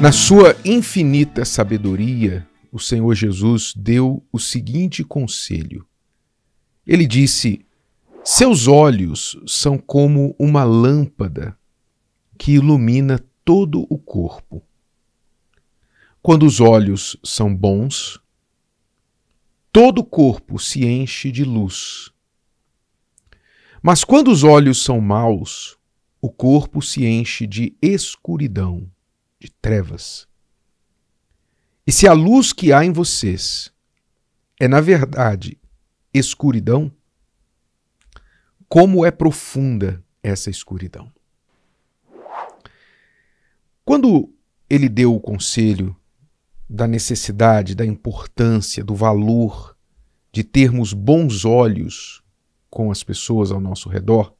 Na sua infinita sabedoria, o Senhor Jesus deu o seguinte conselho. Ele disse: Seus olhos são como uma lâmpada que ilumina todo o corpo. Quando os olhos são bons, todo o corpo se enche de luz. Mas quando os olhos são maus, o corpo se enche de escuridão de trevas. E se a luz que há em vocês é, na verdade, escuridão, como é profunda essa escuridão. Quando ele deu o conselho da necessidade, da importância, do valor de termos bons olhos com as pessoas ao nosso redor,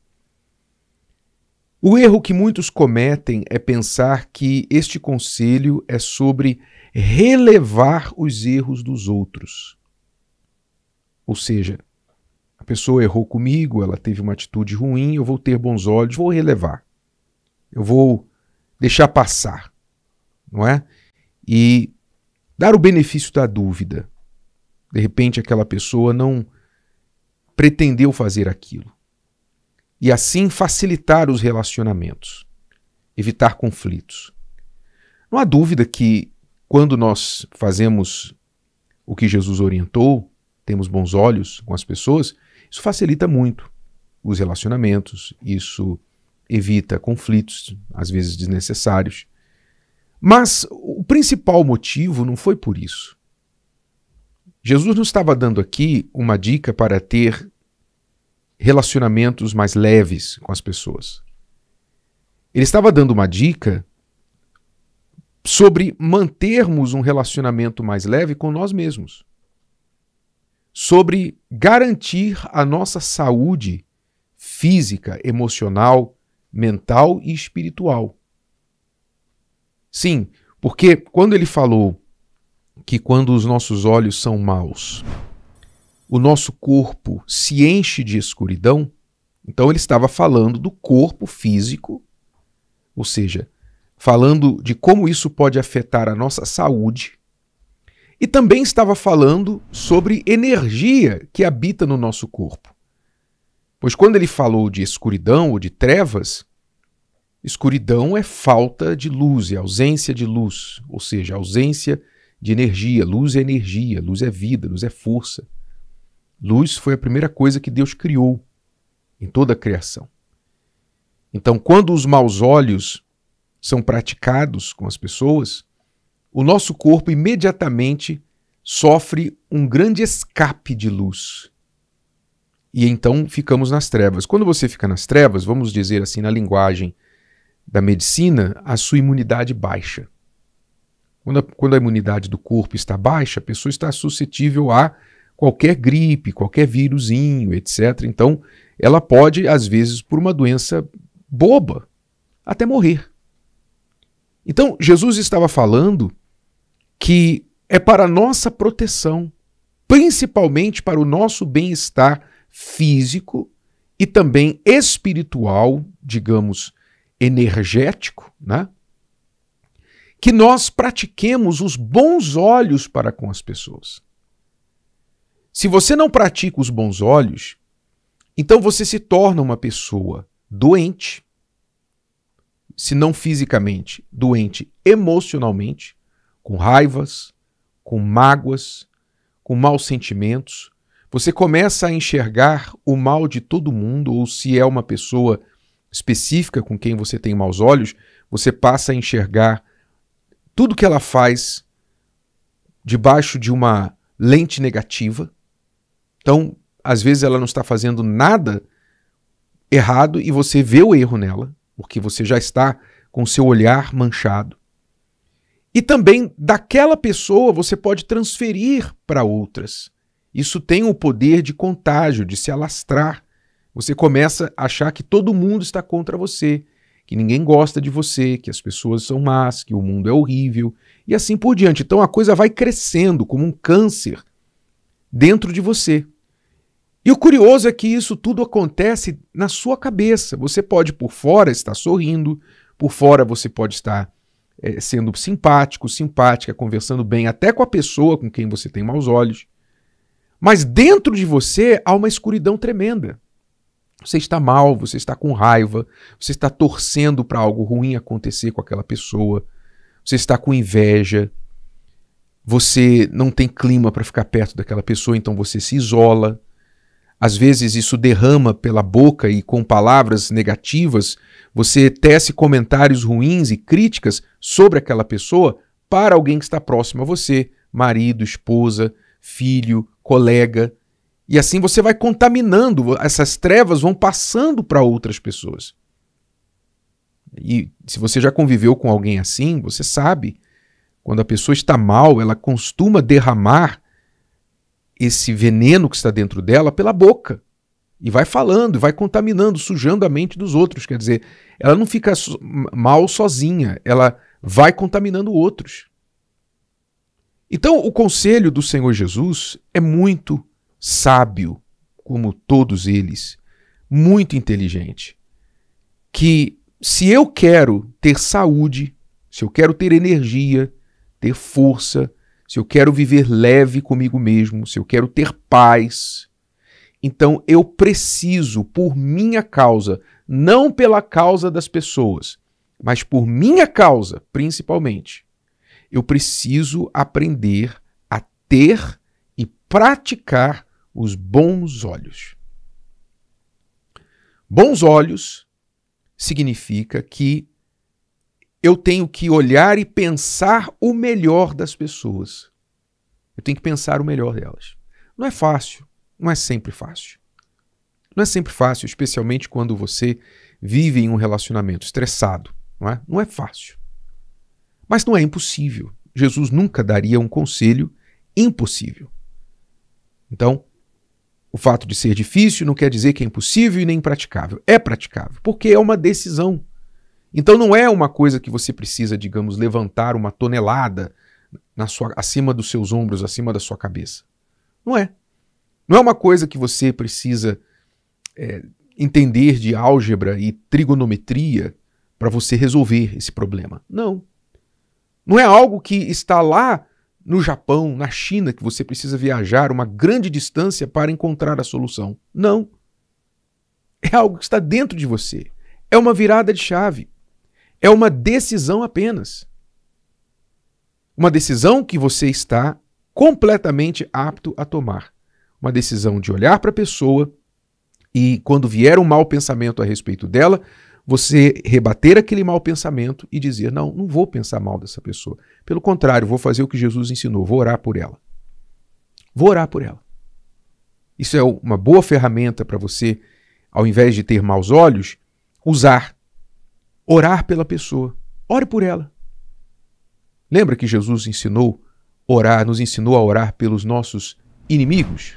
o erro que muitos cometem é pensar que este conselho é sobre relevar os erros dos outros. Ou seja, a pessoa errou comigo, ela teve uma atitude ruim, eu vou ter bons olhos, vou relevar. Eu vou deixar passar, não é? E dar o benefício da dúvida. De repente aquela pessoa não pretendeu fazer aquilo e assim facilitar os relacionamentos, evitar conflitos. Não há dúvida que quando nós fazemos o que Jesus orientou, temos bons olhos com as pessoas, isso facilita muito os relacionamentos, isso evita conflitos, às vezes desnecessários. Mas o principal motivo não foi por isso. Jesus não estava dando aqui uma dica para ter relacionamentos mais leves com as pessoas. Ele estava dando uma dica sobre mantermos um relacionamento mais leve com nós mesmos, sobre garantir a nossa saúde física, emocional, mental e espiritual. Sim, porque quando ele falou que quando os nossos olhos são maus, o nosso corpo se enche de escuridão, então ele estava falando do corpo físico, ou seja, falando de como isso pode afetar a nossa saúde, e também estava falando sobre energia que habita no nosso corpo. Pois quando ele falou de escuridão ou de trevas, escuridão é falta de luz, é ausência de luz, ou seja, ausência de energia. Luz é energia, luz é vida, luz é força. Luz foi a primeira coisa que Deus criou em toda a criação. Então, quando os maus olhos são praticados com as pessoas, o nosso corpo imediatamente sofre um grande escape de luz. E então ficamos nas trevas. Quando você fica nas trevas, vamos dizer assim na linguagem da medicina, a sua imunidade baixa. Quando a, quando a imunidade do corpo está baixa, a pessoa está suscetível a qualquer gripe, qualquer vírusinho, etc. Então, ela pode, às vezes, por uma doença boba, até morrer. Então, Jesus estava falando que é para nossa proteção, principalmente para o nosso bem-estar físico e também espiritual, digamos, energético, né? Que nós pratiquemos os bons olhos para com as pessoas. Se você não pratica os bons olhos, então você se torna uma pessoa doente. Se não fisicamente, doente emocionalmente, com raivas, com mágoas, com maus sentimentos. Você começa a enxergar o mal de todo mundo, ou se é uma pessoa específica com quem você tem maus olhos, você passa a enxergar tudo que ela faz debaixo de uma lente negativa então, às vezes ela não está fazendo nada errado e você vê o erro nela, porque você já está com seu olhar manchado. E também daquela pessoa você pode transferir para outras. Isso tem o poder de contágio, de se alastrar. Você começa a achar que todo mundo está contra você, que ninguém gosta de você, que as pessoas são más, que o mundo é horrível e assim por diante. Então a coisa vai crescendo como um câncer dentro de você. E o curioso é que isso tudo acontece na sua cabeça. Você pode por fora estar sorrindo, por fora você pode estar é, sendo simpático, simpática, conversando bem até com a pessoa com quem você tem maus olhos. Mas dentro de você há uma escuridão tremenda. Você está mal, você está com raiva, você está torcendo para algo ruim acontecer com aquela pessoa, você está com inveja, você não tem clima para ficar perto daquela pessoa, então você se isola. Às vezes isso derrama pela boca e com palavras negativas, você tece comentários ruins e críticas sobre aquela pessoa para alguém que está próximo a você, marido, esposa, filho, colega. E assim você vai contaminando, essas trevas vão passando para outras pessoas. E se você já conviveu com alguém assim, você sabe quando a pessoa está mal, ela costuma derramar esse veneno que está dentro dela pela boca. E vai falando, vai contaminando, sujando a mente dos outros. Quer dizer, ela não fica so mal sozinha, ela vai contaminando outros. Então, o conselho do Senhor Jesus é muito sábio, como todos eles, muito inteligente. Que se eu quero ter saúde, se eu quero ter energia, ter força, se eu quero viver leve comigo mesmo, se eu quero ter paz, então eu preciso, por minha causa, não pela causa das pessoas, mas por minha causa, principalmente, eu preciso aprender a ter e praticar os bons olhos. Bons olhos significa que eu tenho que olhar e pensar o melhor das pessoas. Eu tenho que pensar o melhor delas. Não é fácil, não é sempre fácil. Não é sempre fácil, especialmente quando você vive em um relacionamento estressado, não é? Não é fácil. Mas não é impossível. Jesus nunca daria um conselho impossível. Então, o fato de ser difícil não quer dizer que é impossível e nem impraticável. É praticável, porque é uma decisão. Então não é uma coisa que você precisa, digamos, levantar uma tonelada na sua, acima dos seus ombros, acima da sua cabeça. Não é. Não é uma coisa que você precisa é, entender de álgebra e trigonometria para você resolver esse problema. Não. Não é algo que está lá no Japão, na China, que você precisa viajar uma grande distância para encontrar a solução. Não. É algo que está dentro de você. É uma virada de chave. É uma decisão apenas. Uma decisão que você está completamente apto a tomar. Uma decisão de olhar para a pessoa e, quando vier um mau pensamento a respeito dela, você rebater aquele mau pensamento e dizer: Não, não vou pensar mal dessa pessoa. Pelo contrário, vou fazer o que Jesus ensinou, vou orar por ela. Vou orar por ela. Isso é uma boa ferramenta para você, ao invés de ter maus olhos, usar orar pela pessoa. Ore por ela. Lembra que Jesus ensinou orar, nos ensinou a orar pelos nossos inimigos?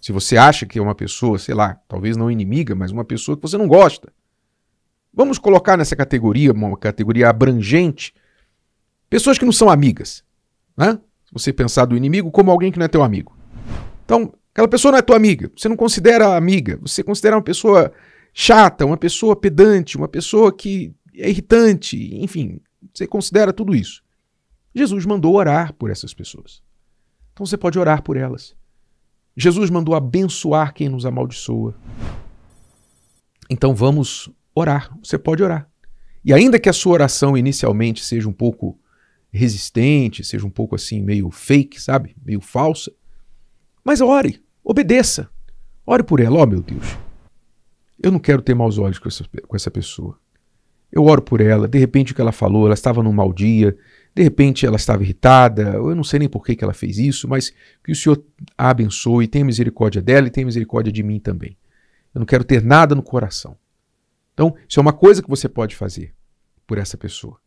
Se você acha que é uma pessoa, sei lá, talvez não inimiga, mas uma pessoa que você não gosta. Vamos colocar nessa categoria, uma categoria abrangente, pessoas que não são amigas. Né? Se você pensar do inimigo como alguém que não é teu amigo. Então, aquela pessoa não é tua amiga, você não considera amiga, você considera uma pessoa chata, uma pessoa pedante, uma pessoa que é irritante, enfim, você considera tudo isso. Jesus mandou orar por essas pessoas. Então você pode orar por elas. Jesus mandou abençoar quem nos amaldiçoa. Então vamos orar. Você pode orar. E ainda que a sua oração inicialmente seja um pouco resistente, seja um pouco assim meio fake, sabe? Meio falsa, mas ore, obedeça. Ore por ela, ó oh, meu Deus. Eu não quero ter maus olhos com essa, com essa pessoa. Eu oro por ela, de repente o que ela falou, ela estava num mau dia, de repente ela estava irritada, eu não sei nem por que, que ela fez isso, mas que o Senhor a abençoe, tenha misericórdia dela e tenha misericórdia de mim também. Eu não quero ter nada no coração. Então, isso é uma coisa que você pode fazer por essa pessoa.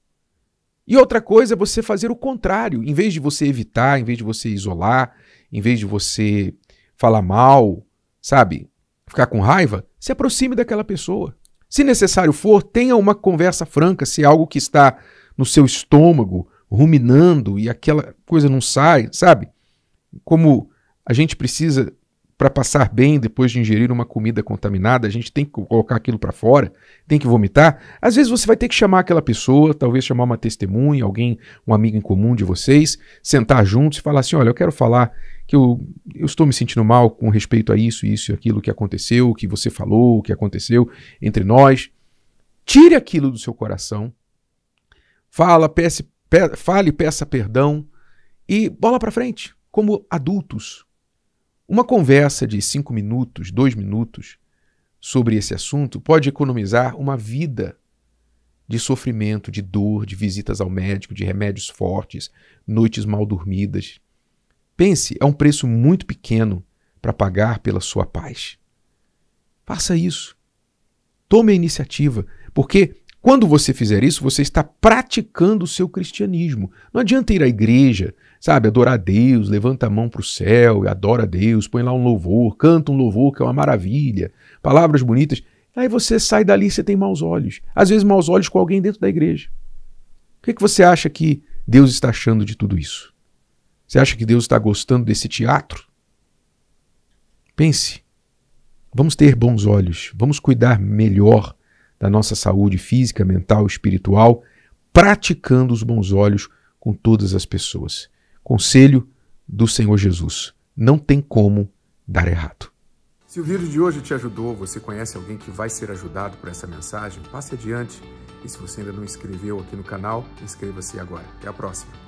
E outra coisa é você fazer o contrário. Em vez de você evitar, em vez de você isolar, em vez de você falar mal, sabe? ficar com raiva, se aproxime daquela pessoa. Se necessário for, tenha uma conversa franca, se algo que está no seu estômago, ruminando e aquela coisa não sai, sabe? Como a gente precisa para passar bem depois de ingerir uma comida contaminada, a gente tem que colocar aquilo para fora, tem que vomitar. Às vezes você vai ter que chamar aquela pessoa, talvez chamar uma testemunha, alguém, um amigo em comum de vocês, sentar juntos e falar assim: "Olha, eu quero falar que eu, eu estou me sentindo mal com respeito a isso, isso e aquilo que aconteceu, que você falou, que aconteceu entre nós. Tire aquilo do seu coração, fala, peça, pe, fale, peça perdão e bola para frente, como adultos. Uma conversa de cinco minutos, dois minutos sobre esse assunto pode economizar uma vida de sofrimento, de dor, de visitas ao médico, de remédios fortes, noites mal dormidas. Pense, é um preço muito pequeno para pagar pela sua paz. Faça isso. Tome a iniciativa, porque quando você fizer isso, você está praticando o seu cristianismo. Não adianta ir à igreja, sabe, adorar a Deus, levanta a mão para o céu e adora a Deus, põe lá um louvor, canta um louvor que é uma maravilha, palavras bonitas. Aí você sai dali e você tem maus olhos. Às vezes, maus olhos com alguém dentro da igreja. O que, é que você acha que Deus está achando de tudo isso? Você acha que Deus está gostando desse teatro? Pense. Vamos ter bons olhos, vamos cuidar melhor da nossa saúde física, mental, espiritual, praticando os bons olhos com todas as pessoas. Conselho do Senhor Jesus: não tem como dar errado. Se o vídeo de hoje te ajudou, você conhece alguém que vai ser ajudado por essa mensagem, passe adiante. E se você ainda não inscreveu aqui no canal, inscreva-se agora. Até a próxima.